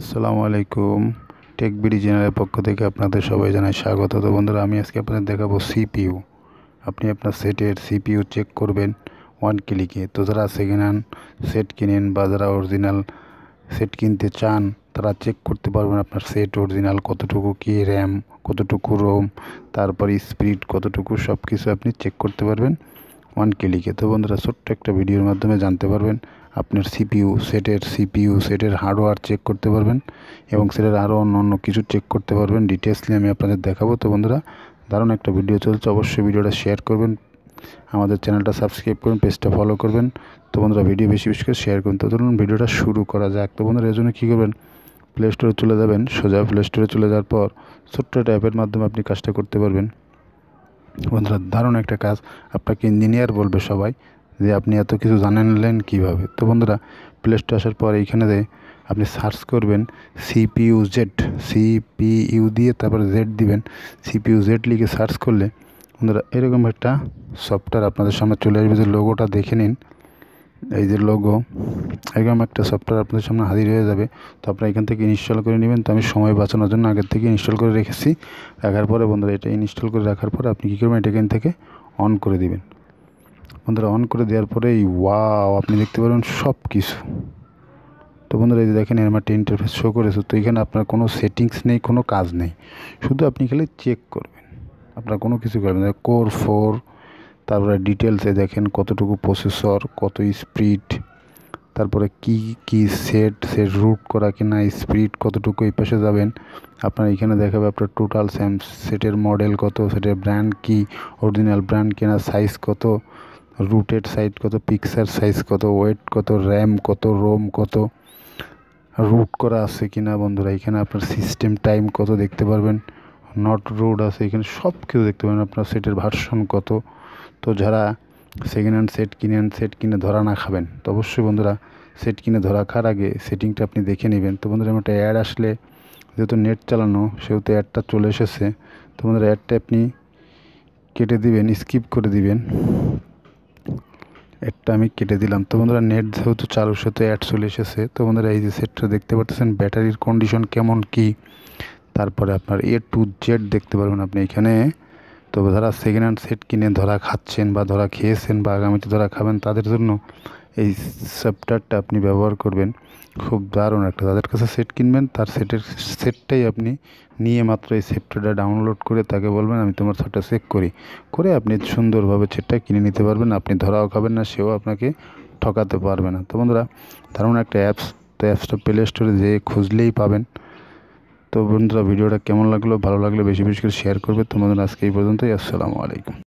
আসসালামু আলাইকুম tech BD জেনারের পক্ষ থেকে আপনাদের সবাই জানাই স্বাগত তো বন্ধুরা আমি আজকে আপনাদের দেখাবো সিপিউ আপনি আপনার সেটের সিপিইউ চেক করবেন ওয়ান ক্লিকে তো যারা সেকেন্ড হ্যান্ড সেট কিনেন বা যারা অরিজিনাল সেট কিনতে চান তারা চেক করতে পারবেন আপনার সেট অরিজিনাল কতটুকু কী র্যাম কতটুকু রোম তারপর স্পিড কতটুকু সব কিছু আপনি চেক করতে পারবেন ওয়ান ক্লিকে তো বন্ধুরা ছোট্ট একটা ভিডিওর মাধ্যমে জানতে পারবেন আপনার সিপিইউ সেটের সিপিইউ সেটের হার্ডওয়্যার চেক করতে পারবেন এবং সেটার আরও অন্য অন্য কিছু চেক করতে পারবেন ডিটেলসলি আমি আপনাদের দেখাবো তো বন্ধুরা দারুণ একটা ভিডিও চলছে অবশ্যই ভিডিওটা শেয়ার করবেন আমাদের চ্যানেলটা সাবস্ক্রাইব করুন পেজটা ফলো করবেন তো বন্ধুরা ভিডিও বেশি বেশি করে শেয়ার করুন তো ধরুন ভিডিওটা শুরু করা যাক তো বন্ধুরা এর জন্য কী করবেন প্লে স্টোরে চলে যাবেন সোজা প্লে স্টোরে চলে যাওয়ার পর ছোট্ট একটা অ্যাপের মাধ্যমে আপনি কাজটা করতে পারবেন বন্ধুরা দারুণ একটা কাজ আপনাকে ইঞ্জিনিয়ার বলবে সবাই যে আপনি এত কিছু নিলেন কীভাবে তো বন্ধুরা প্লে স্টোর আসার পর এইখানে আপনি সার্চ করবেন সিপিইউ জেড সিপিইউ দিয়ে তারপরে জেড দিবেন সিপিইউ জেড লিখে সার্চ করলে বন্ধুরা এরকম একটা সফটওয়্যার আপনাদের সামনে চলে আসবে যে লোগোটা দেখে নিন এই যে লোগো এরকম একটা সফটওয়্যার আপনাদের সামনে হাজির হয়ে যাবে তো আপনারা এখান থেকে ইনস্টল করে নেবেন তো আমি সময় বাঁচানোর জন্য আগের থেকে ইনস্টল করে রেখেছি রাখার পরে বন্ধুরা এটা ইনস্টল করে রাখার পরে আপনি কী করবেন এটা এখান থেকে অন করে দিবেন বন্ধুরা অন করে দেওয়ার পরে এই ওয়াও আপনি দেখতে পারেন সব কিছু তো বন্ধুরা এই যে দেখেন এর একটা ইন্টারফেস শো করেছে তো এখানে আপনার কোনো সেটিংস নেই কোনো কাজ নেই শুধু আপনি খালি চেক করবেন আপনার কোনো কিছু করবেন কোর ফোর তারপরে ডিটেলসে দেখেন কতটুকু প্রসেসর কত স্পিড তারপরে কি কি সেট সেট রুট করা কিনা স্পিড কতটুকু এই পাশে যাবেন আপনার এখানে দেখাবে আপনার টোটাল স্যাম সেটের মডেল কত সেটের ব্র্যান্ড কি অরিজিনাল ব্র্যান্ড কিনা সাইজ কত রুটের সাইজ কত পিকচার সাইজ কত ওয়েট কত র্যাম কত রোম কত রুট করা আছে কি না বন্ধুরা এখানে আপনার সিস্টেম টাইম কত দেখতে পারবেন নট রুট আছে এখানে সব কিছু দেখতে পারবেন আপনার সেটের ভার্সন কত তো যারা সেকেন্ড হ্যান্ড সেট কিনে হ্যান্ড সেট কিনে ধরা না খাবেন তো অবশ্যই বন্ধুরা সেট কিনে ধরা খাওয়ার আগে সেটিংটা আপনি দেখে নেবেন তো বন্ধুরা আমার একটা অ্যাড আসলে যেহেতু নেট চালানো সেহেতু অ্যাডটা চলে এসেছে তো বন্ধুরা অ্যাডটা আপনি কেটে দিবেন স্কিপ করে দিবেন এটা আমি কেটে দিলাম তো বন্ধুরা নেট যেহেতু সাথে অ্যাড চলে এসেছে তো বন্ধুরা এই যে সেটটা দেখতে পাচ্ছেন ব্যাটারির কন্ডিশন কেমন কি তারপরে আপনার এ টু জেড দেখতে পারবেন আপনি এখানে তো যারা সেকেন্ড হ্যান্ড সেট কিনে ধরা খাচ্ছেন বা ধরা খেয়েছেন বা আগামীতে ধরা খাবেন তাদের জন্য এই সফটওয়্যারটা আপনি ব্যবহার করবেন খুব দারুণ একটা তাদের কাছে সেট কিনবেন তার সেটের সেটটাই আপনি নিয়ে মাত্র এই সেটটা ডাউনলোড করে তাকে বলবেন আমি তোমার সেটটা চেক করি করে আপনি সুন্দরভাবে সেটটা কিনে নিতে পারবেন আপনি ধরাও খাবেন না সেও আপনাকে ঠকাতে পারবে না তো বন্ধুরা দারুণ একটা অ্যাপস তো অ্যাপসটা প্লে স্টোরে যেয়ে খুঁজলেই পাবেন তো বন্ধুরা ভিডিওটা কেমন লাগলো ভালো লাগলে বেশি বেশি করে শেয়ার করবে তোমাদের আজকে এই পর্যন্তই আসসালামু আলাইকুম